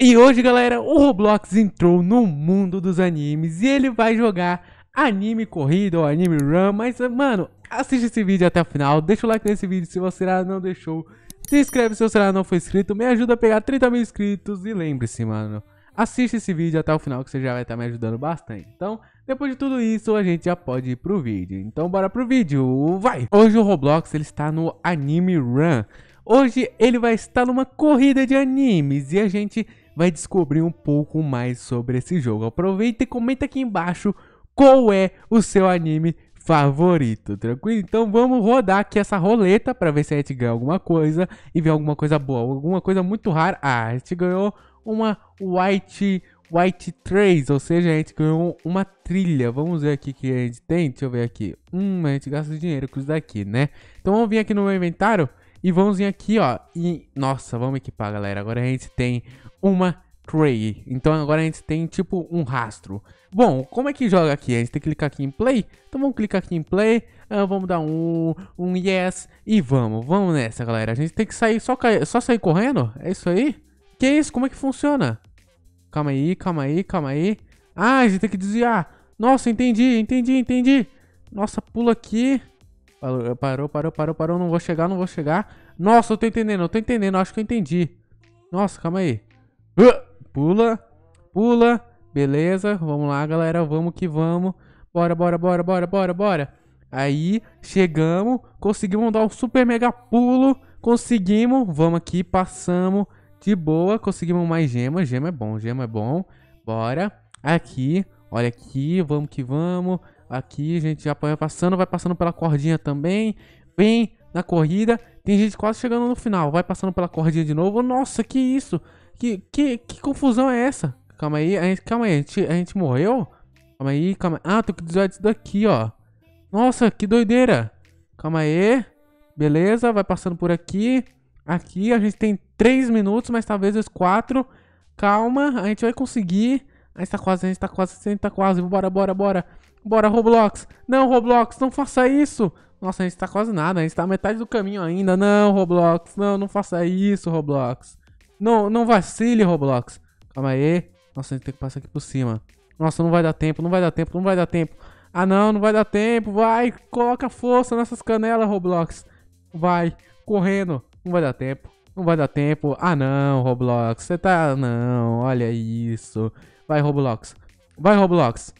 E hoje, galera, o Roblox entrou no mundo dos animes e ele vai jogar anime corrida ou anime run, mas, mano, assiste esse vídeo até o final, deixa o like nesse vídeo se você ainda não deixou, se inscreve se você ainda não foi inscrito, me ajuda a pegar 30 mil inscritos e lembre-se, mano, assiste esse vídeo até o final que você já vai estar tá me ajudando bastante. Então, depois de tudo isso, a gente já pode ir pro vídeo. Então, bora pro vídeo, vai! Hoje o Roblox, ele está no Anime Run. Hoje ele vai estar numa corrida de animes e a gente vai descobrir um pouco mais sobre esse jogo. Aproveita e comenta aqui embaixo qual é o seu anime favorito, tranquilo? Então vamos rodar aqui essa roleta para ver se a gente ganha alguma coisa e ver alguma coisa boa, alguma coisa muito rara. Ah, a gente ganhou uma White White Trace, ou seja, a gente ganhou uma trilha. Vamos ver aqui o que a gente tem. Deixa eu ver aqui. Hum, a gente gasta dinheiro com isso daqui, né? Então vamos vir aqui no meu inventário e vamos vir aqui, ó. E, nossa, vamos equipar, galera. Agora a gente tem uma Tray. Então agora a gente tem tipo um rastro. Bom, como é que joga aqui? A gente tem que clicar aqui em play. Então vamos clicar aqui em play. Uh, vamos dar um, um yes. E vamos, vamos nessa, galera. A gente tem que sair, só, só sair correndo? É isso aí? Que isso? Como é que funciona? Calma aí, calma aí, calma aí. Ah, a gente tem que desviar. Nossa, entendi, entendi, entendi. Nossa, pula aqui. Parou, eh, parou, parou, parou, parou. Não vou chegar, não vou chegar. Nossa, eu tô entendendo, eu tô entendendo. Acho que eu entendi. Nossa, calma aí. Pula, pula. Beleza, vamos lá, galera. Vamos que vamos. Bora, bora, bora, bora, bora, bora. Aí, chegamos. Conseguimos dar um super mega pulo. Conseguimos. Vamos aqui, passamos. De boa, conseguimos mais gema. Gema é bom, gema é bom. Bora. Aqui, olha aqui. Vamos que vamos. Aqui a gente já passando, vai passando pela cordinha também. Bem na corrida. Tem gente quase chegando no final. Vai passando pela cordinha de novo. Nossa, que isso? Que, que, que confusão é essa? Calma aí, a gente, calma aí, a gente, a gente morreu? Calma aí, calma aí. Ah, tem que desviar disso daqui, ó. Nossa, que doideira. Calma aí. Beleza, vai passando por aqui. Aqui a gente tem 3 minutos, mas talvez os 4. Calma, a gente vai conseguir. A gente tá quase, a gente tá quase, a gente tá quase. Bora, bora, bora. Bora, Roblox. Não, Roblox, não faça isso. Nossa, a gente tá quase nada. A gente tá metade do caminho ainda. Não, Roblox. Não, não faça isso, Roblox. Não, não vacile, Roblox. Calma aí. Nossa, a gente tem que passar aqui por cima. Nossa, não vai dar tempo, não vai dar tempo, não vai dar tempo. Ah, não, não vai dar tempo. Vai, coloca força nessas canelas, Roblox. Vai, correndo. Não vai dar tempo, não vai dar tempo. Ah, não, Roblox. Você tá... Não, olha isso. Vai, Roblox. Vai, Roblox.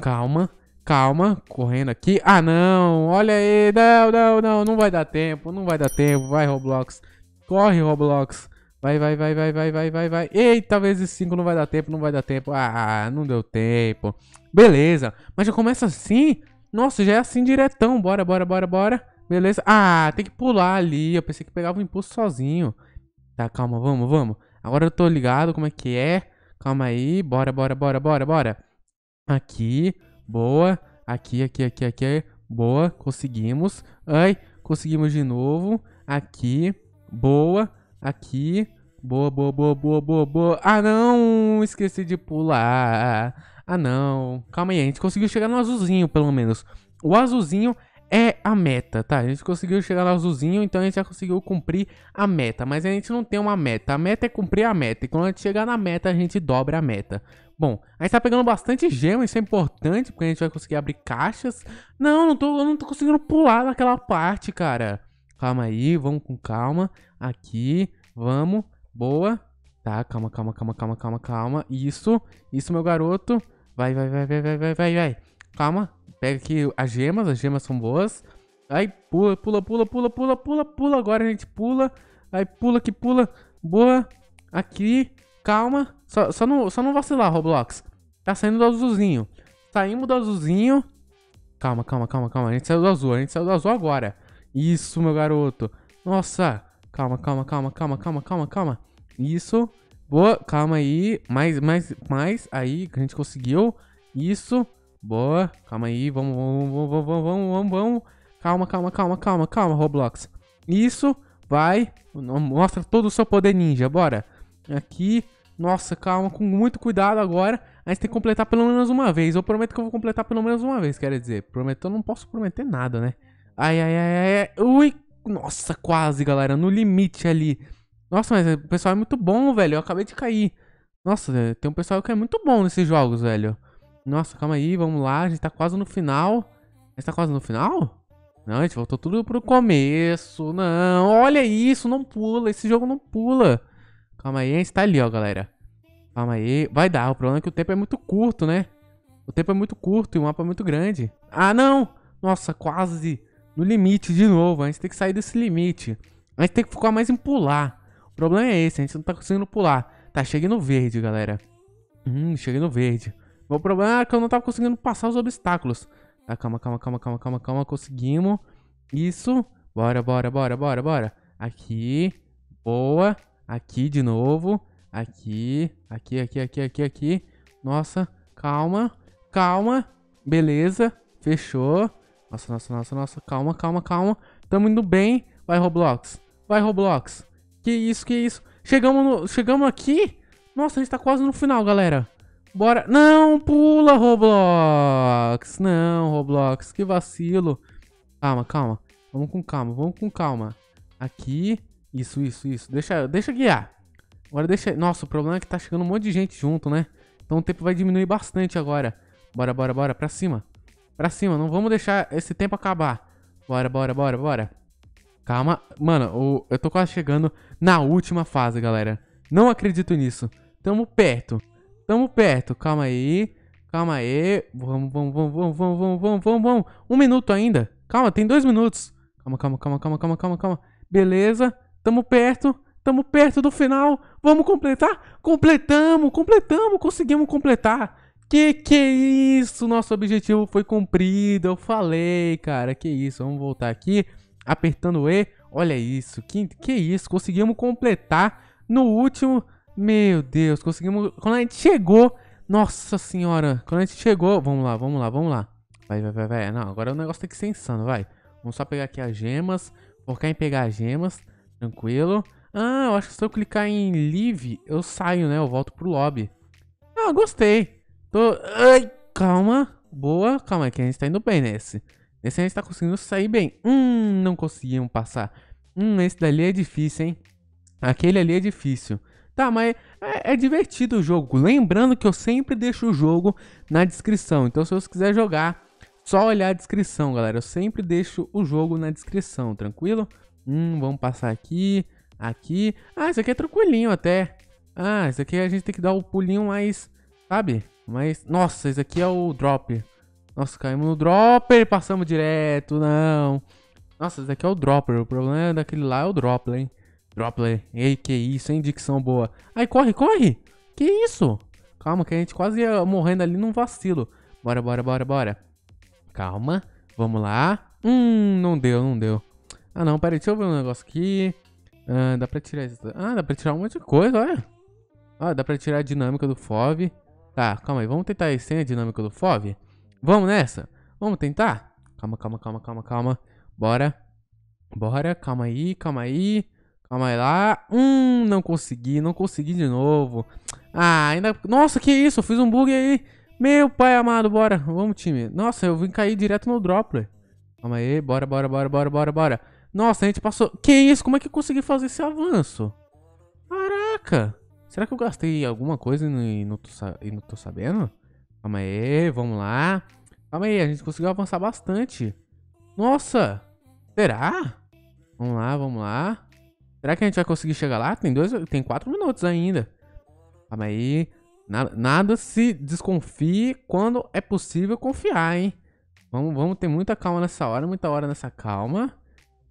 Calma, calma, correndo aqui. Ah, não, olha aí, não, não, não, não vai dar tempo, não vai dar tempo. Vai, Roblox, corre, Roblox. Vai, vai, vai, vai, vai, vai, vai, vai. Eita, vezes 5 não vai dar tempo, não vai dar tempo. Ah, ah, não deu tempo. Beleza, mas já começa assim? Nossa, já é assim diretão. Bora, bora, bora, bora. Beleza. Ah, tem que pular ali. Eu pensei que pegava o impulso sozinho. Tá, calma, vamos, vamos. Agora eu tô ligado como é que é. Calma aí. Bora, bora, bora, bora, bora. Aqui, boa. Aqui, aqui, aqui, aqui. Boa, conseguimos. Ai, conseguimos de novo. Aqui, boa. Aqui, boa, boa, boa, boa, boa, boa. Ah, não! Esqueci de pular. Ah, não. Calma aí, a gente conseguiu chegar no azulzinho, pelo menos. O azulzinho é a meta, tá? A gente conseguiu chegar no azulzinho, então a gente já conseguiu cumprir a meta. Mas a gente não tem uma meta. A meta é cumprir a meta. E quando a gente chegar na meta, a gente dobra a meta. Bom, a gente tá pegando bastante gema, isso é importante, porque a gente vai conseguir abrir caixas. Não, não tô, eu não tô conseguindo pular naquela parte, cara. Calma aí, vamos com calma. Aqui, vamos. Boa. Tá, calma, calma, calma, calma, calma, calma. Isso, isso, meu garoto. Vai, vai, vai, vai, vai, vai, vai, vai. Calma, pega aqui as gemas, as gemas são boas. Aí, pula, pula, pula, pula, pula, pula, pula. Agora a gente pula. Aí, pula que pula. Boa. Aqui, calma. Só, só, não, só não vacilar, Roblox. Tá saindo do azulzinho. Saímos do azulzinho. Calma, calma, calma, calma. A gente saiu do azul. A gente saiu do azul agora. Isso, meu garoto. Nossa. Calma, calma, calma, calma, calma, calma, calma. Isso. Boa. Calma aí. Mais, mais, mais. Aí, a gente conseguiu. Isso. Boa. Calma aí. Vamos, vamos, vamos, vamos, vamos, vamos, vamos. Calma, calma, calma, calma, calma, Roblox. Isso. Vai. Mostra todo o seu poder ninja. Bora. Aqui. Nossa, calma, com muito cuidado agora. A gente tem que completar pelo menos uma vez. Eu prometo que eu vou completar pelo menos uma vez, quer dizer. Prometo, eu não posso prometer nada, né? Ai, ai, ai, ai. Ui, nossa, quase, galera. No limite ali. Nossa, mas o pessoal é muito bom, velho. Eu acabei de cair. Nossa, tem um pessoal que é muito bom nesses jogos, velho. Nossa, calma aí, vamos lá. A gente tá quase no final. A gente tá quase no final? Não, a gente voltou tudo pro começo. Não, olha isso, não pula. Esse jogo não pula. Calma aí, a gente tá ali, ó, galera. Calma aí. Vai dar, o problema é que o tempo é muito curto, né? O tempo é muito curto e o mapa é muito grande. Ah, não! Nossa, quase no limite de novo. A gente tem que sair desse limite. A gente tem que focar mais em pular. O problema é esse, a gente não tá conseguindo pular. Tá, cheguei no verde, galera. Hum, cheguei no verde. O problema é que eu não tava conseguindo passar os obstáculos. Tá, calma, calma, calma, calma, calma, calma. Conseguimos. Isso. Bora, bora, bora, bora, bora. Aqui. Boa. Aqui de novo. Aqui, aqui, aqui, aqui, aqui, aqui. Nossa, calma, calma. Beleza, fechou. Nossa, nossa, nossa, nossa. Calma, calma, calma. Tamo indo bem. Vai, Roblox. Vai, Roblox. Que isso, que isso. Chegamos, no, chegamos aqui. Nossa, a gente tá quase no final, galera. Bora. Não, pula, Roblox. Não, Roblox. Que vacilo. Calma, calma. Vamos com calma, vamos com calma. Aqui, isso, isso, isso. Deixa, deixa guiar. Agora deixa. Nossa, o problema é que tá chegando um monte de gente junto, né? Então o tempo vai diminuir bastante agora. Bora, bora, bora. Pra cima. Pra cima. Não vamos deixar esse tempo acabar. Bora, bora, bora, bora. Calma. Mano, eu tô quase chegando na última fase, galera. Não acredito nisso. Tamo perto. Tamo perto. Calma aí. Calma aí. Vamos, vamos, vamos, vamos, vamos, vamos, vamos, vamos, vamos. Um minuto ainda. Calma, tem dois minutos. Calma, calma, calma, calma, calma, calma, calma. Beleza. Tamo perto, tamo perto do final. Vamos completar? Completamos, completamos, conseguimos completar. Que que é isso? Nosso objetivo foi cumprido. Eu falei, cara. Que isso? Vamos voltar aqui. Apertando E. Olha isso. Que que é isso? Conseguimos completar no último. Meu Deus, conseguimos. Quando a gente chegou, nossa senhora, quando a gente chegou, vamos lá, vamos lá, vamos lá. Vai, vai, vai, vai. Não, agora o negócio tem que ser insano, vai. Vamos só pegar aqui as gemas, focar em pegar as gemas. Tranquilo. Ah, eu acho que se eu clicar em leave, eu saio, né? Eu volto pro lobby. Ah, gostei. Tô... Ai, calma. Boa. Calma, é que a gente tá indo bem nesse. Esse a gente tá conseguindo sair bem. Hum, não conseguiam passar. Hum, esse dali é difícil, hein? Aquele ali é difícil. Tá, mas é, é, divertido o jogo. Lembrando que eu sempre deixo o jogo na descrição. Então, se você quiser jogar, só olhar a descrição, galera. Eu sempre deixo o jogo na descrição, tranquilo? Hum, vamos passar aqui, aqui. Ah, isso aqui é tranquilinho até. Ah, isso aqui a gente tem que dar o um pulinho mais, sabe? Mas, nossa, isso aqui é o drop. Nossa, caímos no dropper e passamos direto, não. Nossa, isso aqui é o dropper. O problema é daquele lá é o dropper, hein? Dropper. Ei, que isso, hein? Dicção boa. Ai, corre, corre! Que isso? Calma, que a gente quase ia morrendo ali num vacilo. Bora, bora, bora, bora. Calma. Vamos lá. Hum, não deu, não deu. Ah não, peraí, deixa eu ver um negócio aqui. Ah, dá pra tirar isso. Ah, dá pra tirar um monte de coisa, olha. Ah, dá pra tirar a dinâmica do FOV. Tá, calma aí, vamos tentar aí sem a dinâmica do FOV? Vamos nessa? Vamos tentar? Calma, calma, calma, calma, calma. Bora. Bora, calma aí, calma aí. Calma aí lá. Hum, não consegui, não consegui de novo. Ah, ainda... Nossa, que isso, eu fiz um bug aí. Meu pai amado, bora. Vamos, time. Nossa, eu vim cair direto no dropper. Calma aí, bora, bora, bora, bora, bora, bora. Nossa, a gente passou... Que isso? Como é que eu consegui fazer esse avanço? Caraca! Será que eu gastei alguma coisa e não tô, e não tô sabendo? Calma aí, vamos lá. Calma aí, a gente conseguiu avançar bastante. Nossa! Será? Vamos lá, vamos lá. Será que a gente vai conseguir chegar lá? Tem dois, tem quatro minutos ainda. Calma aí. Nada, nada se desconfie quando é possível confiar, hein? Vamos, vamos ter muita calma nessa hora, muita hora nessa calma.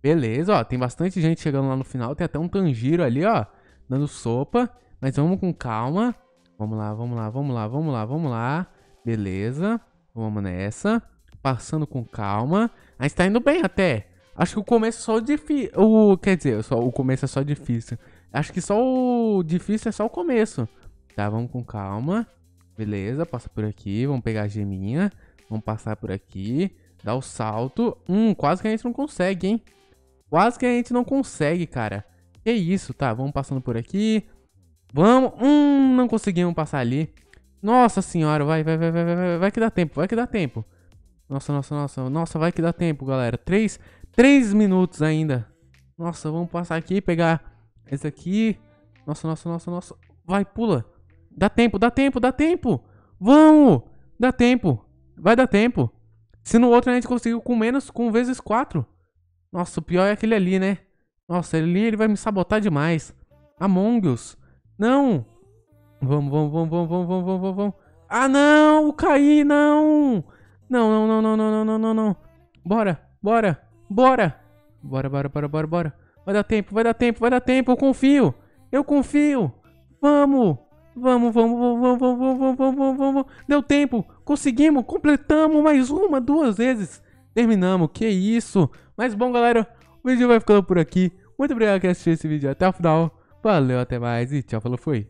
Beleza, ó. Tem bastante gente chegando lá no final. Tem até um Tanjiro ali, ó. Dando sopa. Mas vamos com calma. Vamos lá, vamos lá, vamos lá, vamos lá, vamos lá. Beleza. Vamos nessa. Passando com calma. A gente tá indo bem até. Acho que o começo é só o difícil. O... Quer dizer, só... o começo é só difícil. Acho que só o difícil é só o começo. Tá, vamos com calma. Beleza, passa por aqui. Vamos pegar a geminha. Vamos passar por aqui. Dá o salto. Hum, quase que a gente não consegue, hein? Quase que a gente não consegue, cara. Que isso, tá? Vamos passando por aqui. Vamos. Hum, não conseguimos passar ali. Nossa senhora, vai, vai, vai, vai, vai, vai, que dá tempo, vai que dá tempo. Nossa, nossa, nossa, nossa, vai que dá tempo, galera. Três, três minutos ainda. Nossa, vamos passar aqui, pegar esse aqui. Nossa, nossa, nossa, nossa. Vai, pula. Dá tempo, dá tempo, dá tempo. Vamos! Dá tempo. Vai dar tempo. Se no outro a gente conseguiu com menos, com vezes quatro. Nossa, o pior é aquele ali, né? Nossa, ali ele vai me sabotar demais. Among Us. Não! Vamos, vamos, vamos, vamos, vamos, vamos, vamos, vamos. Ah, não! Caí, não! Não, não, não, não, não, não, não, não, Bora, bora, bora! Bora, bora, bora, bora, bora. Vai dar tempo, vai dar tempo, vai dar tempo, eu confio! Eu confio! Vamos! Vamos, vamos, vamos, vamos, vamos, vamos, vamos, vamos, vamos. Deu tempo! Conseguimos! Completamos mais uma, duas vezes! terminamos. Que isso? Mas bom, galera, o vídeo vai ficando por aqui. Muito obrigado por assistir esse vídeo até o final. Valeu, até mais e tchau, falou, fui.